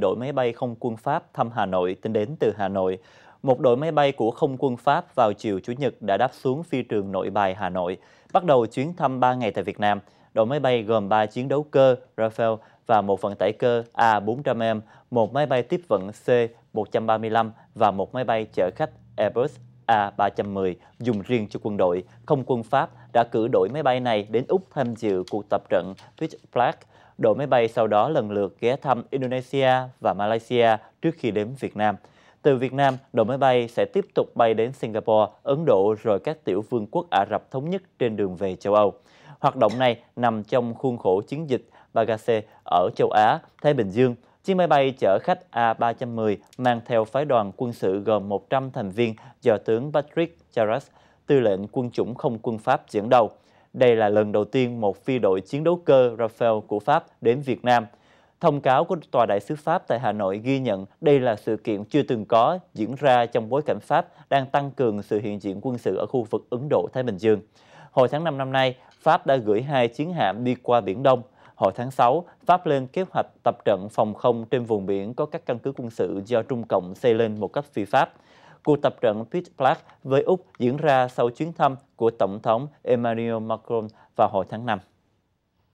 đội máy bay không quân Pháp thăm Hà Nội tính đến từ Hà Nội. Một đội máy bay của không quân Pháp vào chiều Chủ nhật đã đáp xuống phi trường nội bài Hà Nội, bắt đầu chuyến thăm 3 ngày tại Việt Nam. Đội máy bay gồm 3 chiến đấu cơ Rafale và một vận tải cơ A400M, một máy bay tiếp vận C-135 và một máy bay chở khách Airbus A310 dùng riêng cho quân đội, không quân Pháp đã cử đội máy bay này đến Úc tham dự cuộc tập trận Twitch Black. Đội máy bay sau đó lần lượt ghé thăm Indonesia và Malaysia trước khi đến Việt Nam. Từ Việt Nam, đội máy bay sẽ tiếp tục bay đến Singapore, Ấn Độ rồi các tiểu vương quốc Ả Rập Thống Nhất trên đường về châu Âu. Hoạt động này nằm trong khuôn khổ chiến dịch Bagase ở châu Á, Thái Bình Dương – Chiếc máy bay chở khách A310 mang theo phái đoàn quân sự gồm 100 thành viên do tướng Patrick Charras, tư lệnh quân chủng không quân Pháp dẫn đầu. Đây là lần đầu tiên một phi đội chiến đấu cơ Rafale của Pháp đến Việt Nam. Thông cáo của Tòa đại sứ Pháp tại Hà Nội ghi nhận đây là sự kiện chưa từng có diễn ra trong bối cảnh Pháp đang tăng cường sự hiện diện quân sự ở khu vực Ấn Độ-Thái Bình Dương. Hồi tháng 5 năm nay, Pháp đã gửi hai chiến hạm đi qua Biển Đông – hồi tháng 6, Pháp lên kế hoạch tập trận phòng không trên vùng biển có các căn cứ quân sự do Trung Cộng xây lên một cách phi Pháp. Cuộc tập trận Pit Black với Úc diễn ra sau chuyến thăm của Tổng thống Emmanuel Macron vào hồi tháng 5.